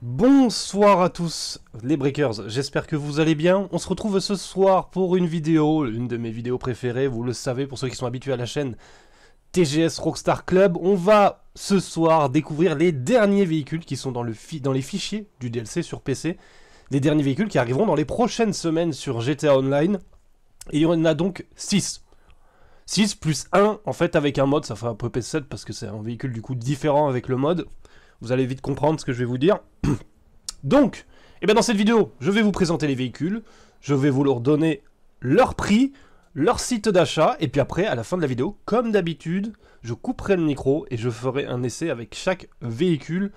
Bonsoir à tous les Breakers, j'espère que vous allez bien. On se retrouve ce soir pour une vidéo, une de mes vidéos préférées, vous le savez pour ceux qui sont habitués à la chaîne TGS Rockstar Club. On va ce soir découvrir les derniers véhicules qui sont dans, le dans les fichiers du DLC sur PC. Les derniers véhicules qui arriveront dans les prochaines semaines sur GTA Online. Et il y en a donc 6 6 plus 1, en fait, avec un mode, ça fait un peu P7 parce que c'est un véhicule du coup différent avec le mode. Vous allez vite comprendre ce que je vais vous dire. Donc, et eh bien dans cette vidéo, je vais vous présenter les véhicules, je vais vous leur donner leur prix, leur site d'achat, et puis après, à la fin de la vidéo, comme d'habitude, je couperai le micro et je ferai un essai avec chaque véhicule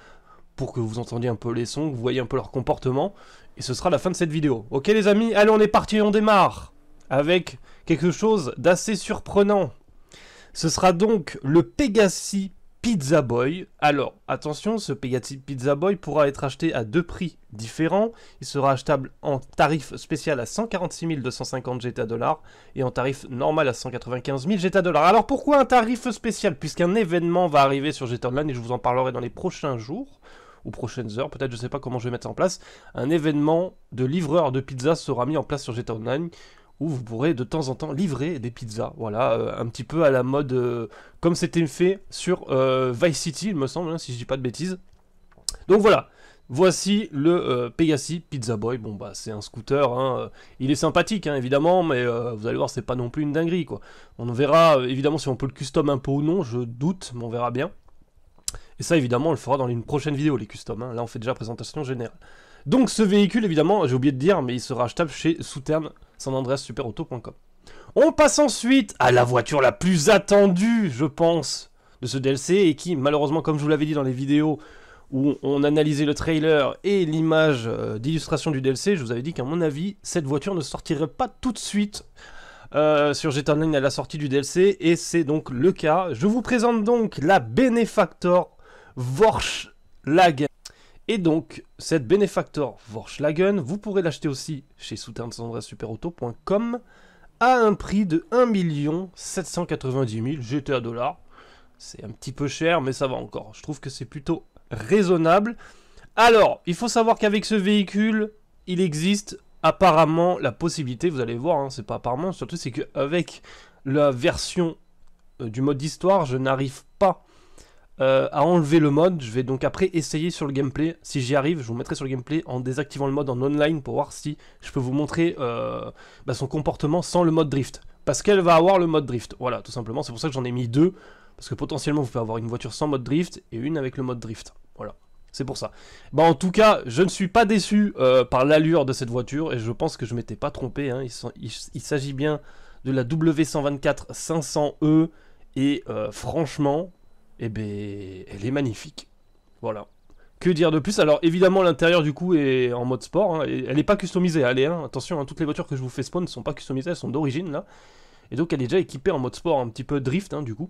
pour que vous entendiez un peu les sons, que vous voyez un peu leur comportement, et ce sera la fin de cette vidéo. Ok les amis, allez on est parti, on démarre avec quelque chose d'assez surprenant. Ce sera donc le Pegasi Pizza Boy. Alors, attention, ce Pegati Pizza Boy pourra être acheté à deux prix différents. Il sera achetable en tarif spécial à 146 250 GTA dollars et en tarif normal à 195 000 GTA dollars. Alors pourquoi un tarif spécial Puisqu'un événement va arriver sur GTA Online et je vous en parlerai dans les prochains jours ou prochaines heures, peut-être je ne sais pas comment je vais mettre ça en place. Un événement de livreur de pizza sera mis en place sur GTA Online où vous pourrez de temps en temps livrer des pizzas. Voilà, euh, un petit peu à la mode, euh, comme c'était fait sur euh, Vice City, il me semble, hein, si je dis pas de bêtises. Donc voilà, voici le Pegasi Pizza Boy. Bon bah c'est un scooter, hein, il est sympathique hein, évidemment, mais vous allez voir, c'est pas non plus une dinguerie quoi. On verra évidemment si on peut le custom un peu ou non, je doute, mais on verra bien. Et ça évidemment, on le fera dans une prochaine vidéo, les custom. Là on fait déjà présentation générale. Donc ce véhicule, évidemment, j'ai oublié de dire, mais il sera achetable chez Souterne, San super Superauto.com. On passe ensuite à la voiture la plus attendue, je pense, de ce DLC, et qui, malheureusement, comme je vous l'avais dit dans les vidéos où on analysait le trailer et l'image euh, d'illustration du DLC, je vous avais dit qu'à mon avis, cette voiture ne sortirait pas tout de suite euh, sur GTA Online à la sortie du DLC, et c'est donc le cas. Je vous présente donc la Benefactor Vorschlagen et donc, cette Benefactor Vorschlagen, vous pourrez l'acheter aussi chez soutien-de-sandra-superauto.com à un prix de 1 790 000 GTA dollars. C'est un petit peu cher, mais ça va encore. Je trouve que c'est plutôt raisonnable. Alors, il faut savoir qu'avec ce véhicule, il existe apparemment la possibilité, vous allez voir, hein, c'est pas apparemment, surtout c'est qu'avec la version euh, du mode d'histoire, je n'arrive pas euh, à enlever le mode. Je vais donc après essayer sur le gameplay. Si j'y arrive, je vous mettrai sur le gameplay en désactivant le mode en online pour voir si je peux vous montrer euh, bah, son comportement sans le mode drift. Parce qu'elle va avoir le mode drift. Voilà, tout simplement. C'est pour ça que j'en ai mis deux. Parce que potentiellement, vous pouvez avoir une voiture sans mode drift et une avec le mode drift. Voilà. C'est pour ça. Bah en tout cas, je ne suis pas déçu euh, par l'allure de cette voiture et je pense que je m'étais pas trompé. Hein. Il, s'agit bien de la W124 500E e et franchement, eh ben, elle est magnifique. Voilà. Que dire de plus Alors évidemment l'intérieur du coup est en mode sport, hein, elle n'est pas customisée, allez, hein, attention, hein, toutes les voitures que je vous fais spawn ne sont pas customisées, elles sont d'origine là. Et donc elle est déjà équipée en mode sport, un petit peu drift du coup.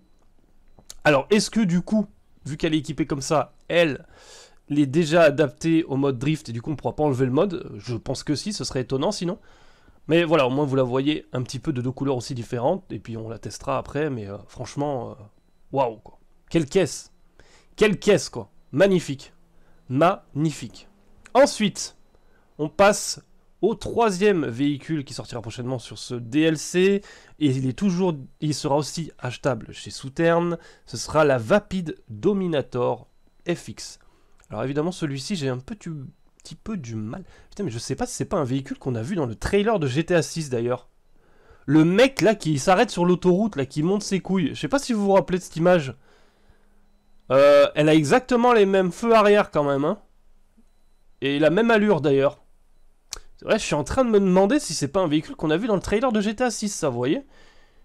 Alors est-ce que du coup, vu qu'elle est équipée comme ça, elle, elle est déjà adaptée au mode drift et du coup on ne pourra pas enlever le mode Je pense que si, ce serait étonnant sinon. Mais voilà, au moins vous la voyez un petit peu de deux couleurs aussi différentes, et puis on la testera après, mais euh, franchement, euh, waouh quoi. Quelle caisse Quelle caisse, quoi Magnifique. Magnifique. Ensuite, on passe au troisième véhicule qui sortira prochainement sur ce DLC, et il est toujours, il sera aussi achetable chez Souterne. ce sera la Vapid Dominator FX. Alors évidemment celui-ci j'ai un petit, petit peu du mal, putain mais je sais pas si c'est pas un véhicule qu'on a vu dans le trailer de GTA 6 d'ailleurs. Le mec là qui s'arrête sur l'autoroute, là qui monte ses couilles, je sais pas si vous vous rappelez de cette image, euh, elle a exactement les mêmes feux arrière quand même. Hein. Et la même allure d'ailleurs. C'est vrai, je suis en train de me demander si c'est pas un véhicule qu'on a vu dans le trailer de GTA 6, ça, vous voyez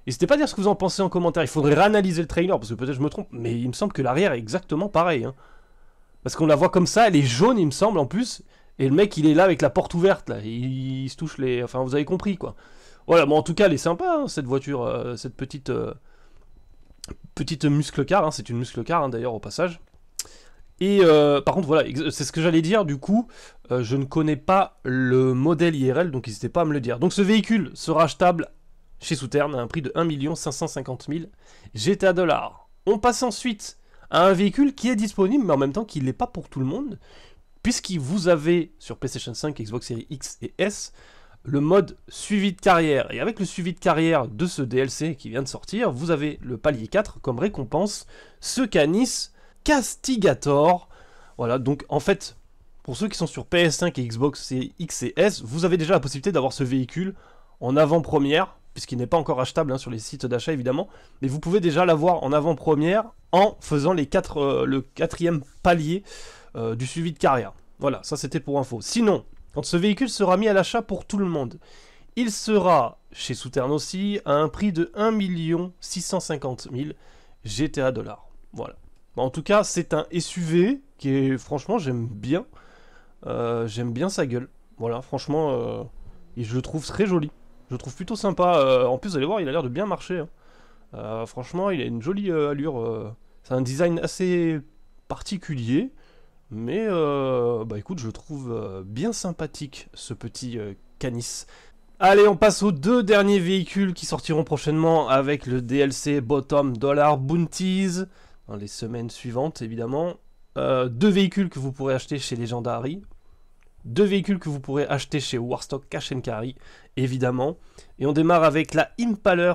N'hésitez pas à dire ce que vous en pensez en commentaire. Il faudrait réanalyser le trailer parce que peut-être je me trompe. Mais il me semble que l'arrière est exactement pareil. Hein. Parce qu'on la voit comme ça, elle est jaune, il me semble en plus. Et le mec, il est là avec la porte ouverte, là. Il, se touche les. Enfin, vous avez compris, quoi. Voilà, mais en tout cas, elle est sympa, hein, cette voiture, euh, cette petite. Euh, Petite muscle car, hein, c'est une muscle car hein, d'ailleurs au passage. Et euh, par contre, voilà, c'est ce que j'allais dire, du coup, euh, je ne connais pas le modèle IRL, donc n'hésitez pas à me le dire. Donc ce véhicule sera achetable chez Souterne à un prix de 1 550 000 GTA dollars. On passe ensuite à un véhicule qui est disponible, mais en même temps qui n'est pas pour tout le monde, puisque vous avez sur PlayStation 5, Xbox Series X et S, le mode suivi de carrière. Et avec le suivi de carrière de ce DLC qui vient de sortir, vous avez le palier 4 comme récompense, ce canis Castigator. Voilà, donc en fait, pour ceux qui sont sur PS5 et Xbox et X et S, vous avez déjà la possibilité d'avoir ce véhicule en avant-première, puisqu'il n'est pas encore achetable hein, sur les sites d'achat évidemment, mais vous pouvez déjà l'avoir en avant-première en faisant les quatre, euh, le quatrième palier euh, du suivi de carrière. Voilà, ça c'était pour info. Sinon, quand ce véhicule sera mis à l'achat pour tout le monde, il sera, chez souterne aussi, à un prix de 1 650 000 GTA dollars. Voilà. Bah, en tout cas, c'est un SUV qui est, franchement, j'aime bien. Euh, j'aime bien sa gueule. Voilà, franchement, euh, je le trouve très joli. Je le trouve plutôt sympa. Euh, en plus, vous allez voir, il a l'air de bien marcher. Hein. franchement, il a une jolie allure. c'est un design assez particulier. Mais euh, bah écoute, je trouve euh, bien sympathique ce petit euh, Canis. Allez, on passe aux deux derniers véhicules qui sortiront prochainement avec le DLC Bottom Dollar Bounties dans les semaines suivantes, évidemment. deux véhicules que vous pourrez acheter chez Legendary. Deux véhicules que vous pourrez acheter chez Warstock Cash and Carry, évidemment. Et on démarre avec la Impaler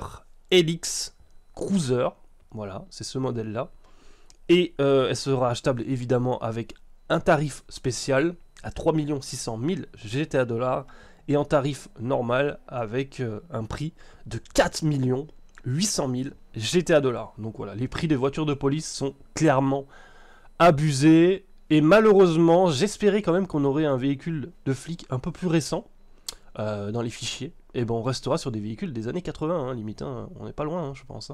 Helix Cruiser. Voilà, c'est ce modèle-là. Et elle sera achetable évidemment avec un tarif spécial à 3 600 000 GTA dollars et en tarif normal avec euh, un prix de 4 800 000 GTA dollars. Donc voilà, les prix des voitures de police sont clairement abusés et malheureusement, j'espérais quand même qu'on aurait un véhicule de flic un peu plus récent euh, dans les fichiers. Et ben on restera sur des véhicules des années 80, hein, limite, hein, on n'est pas loin, hein, je pense.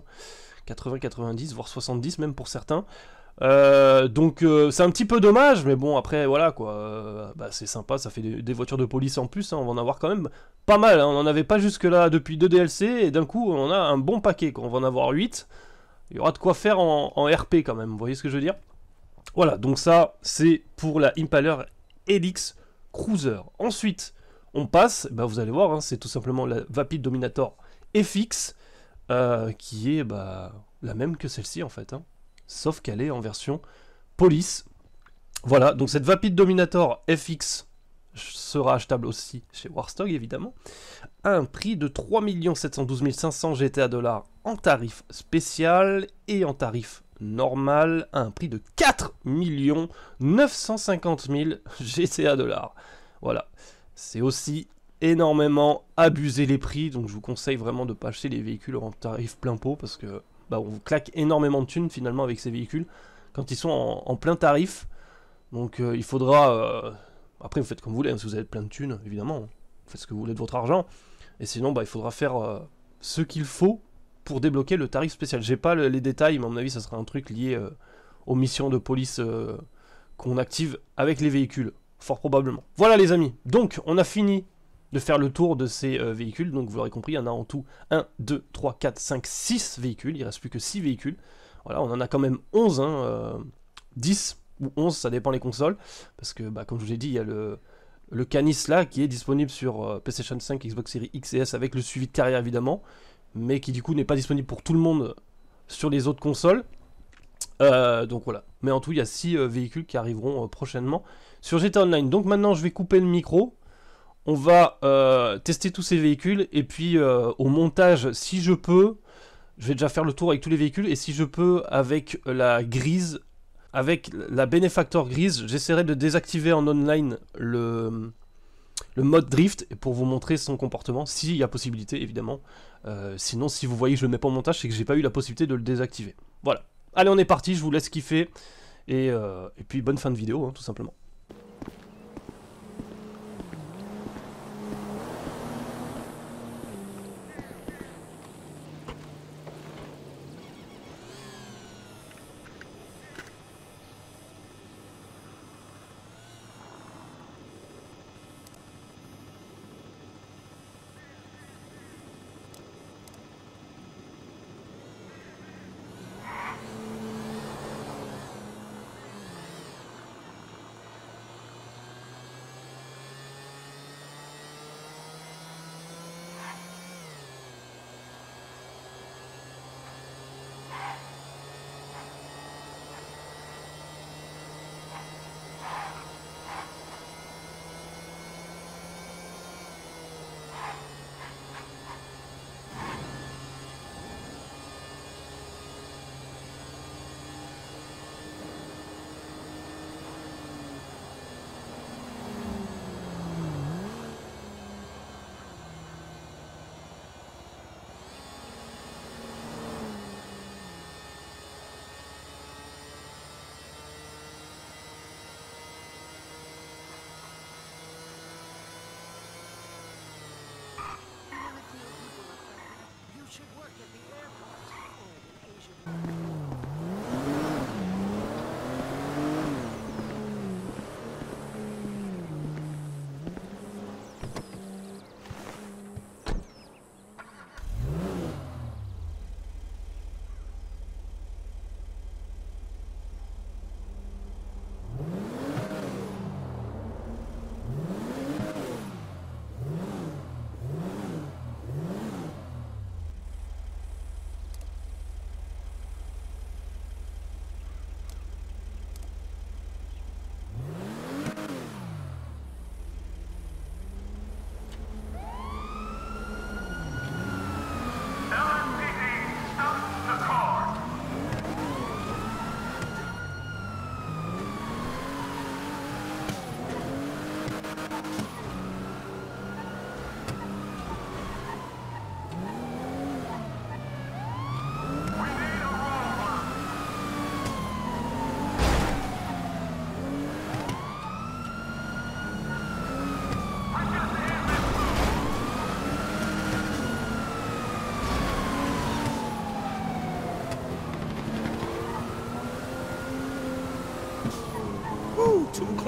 80, 90, voire 70 même pour certains. Euh, donc euh, c'est un petit peu dommage, mais bon après voilà quoi, euh, bah, c'est sympa, ça fait des, voitures de police en plus, hein, on va en avoir quand même pas mal, hein. on n'en avait pas jusque là depuis deux DLC, et d'un coup on a un bon paquet, on va en avoir 8, il y aura de quoi faire en, RP quand même, vous voyez ce que je veux dire Voilà, donc ça c'est pour la Impaler Helix Cruiser. Ensuite, on passe, bah, vous allez voir, hein, c'est tout simplement la Vapid Dominator FX, qui est bah, la même que celle-ci en fait, sauf qu'elle est en version police. Voilà, donc cette Vapid Dominator FX sera achetable aussi chez Warstog évidemment, à un prix de 3 712 500 GTA dollars en tarif spécial et en tarif normal à un prix de 4 950 000 GTA dollars. Voilà, c'est aussi énormément abusé les prix, donc je vous conseille vraiment de pas acheter les véhicules en tarif plein pot parce que bah, on claque énormément de thunes finalement avec ces véhicules quand ils sont en, plein tarif. Donc euh, il faudra... Euh, après vous faites comme vous voulez, hein, si vous avez plein de thunes, évidemment, vous faites ce que vous voulez de votre argent. Et sinon, bah, il faudra faire euh, ce qu'il faut pour débloquer le tarif spécial. J'ai pas les détails, mais à mon avis, ça sera un truc lié aux missions de police qu'on active avec les véhicules. Fort probablement. Voilà les amis, donc on a fini de faire le tour de ces euh, véhicules. Donc vous l'aurez compris, il y en a en tout 1, 2, 3, 4, 5, 6 véhicules. Il ne reste plus que 6 véhicules. Voilà, on en a quand même 11, 10 hein, euh, ou 11, ça dépend les consoles. Parce que, bah, comme je vous ai dit, il y a le, le Canis là qui est disponible sur ps euh, PlayStation 5, Xbox Series X et S avec le suivi de carrière évidemment. Mais qui du coup n'est pas disponible pour tout le monde sur les autres consoles. donc voilà. Mais en tout, il y a 6 véhicules qui arriveront prochainement sur GTA Online. Donc maintenant, je vais couper le micro on va euh, tester tous ces véhicules et puis euh, au montage, si je peux, je vais déjà faire le tour avec tous les véhicules et si je peux avec la grise, avec la Benefactor grise, j'essaierai de désactiver en online le, mode drift pour vous montrer son comportement, s'il y a possibilité évidemment. Euh, sinon, si vous voyez que je ne le mets pas en montage, c'est que j'ai pas eu la possibilité de le désactiver. Voilà. Allez, on est parti, je vous laisse kiffer. Et, puis bonne fin de vidéo, hein, tout simplement.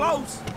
close.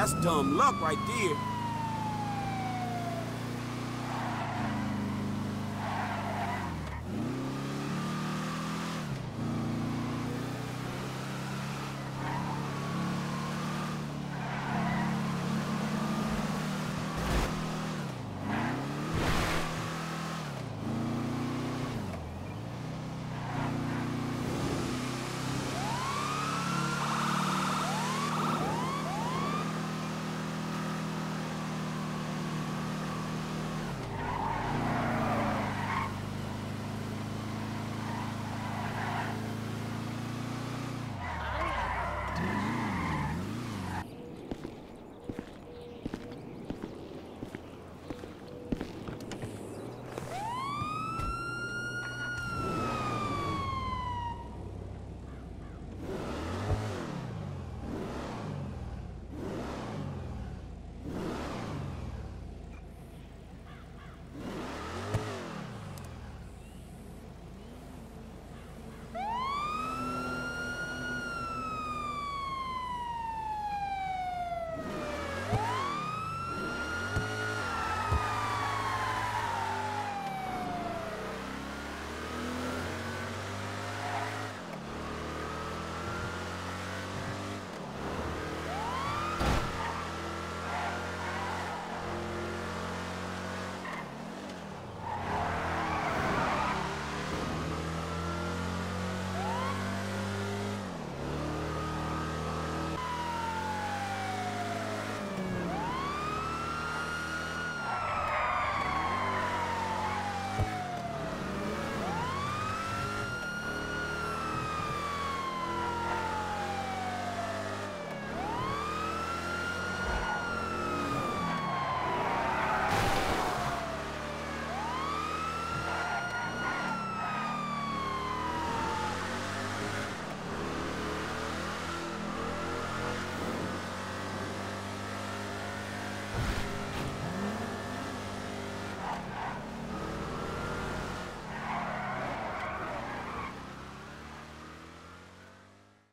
That's dumb luck right there.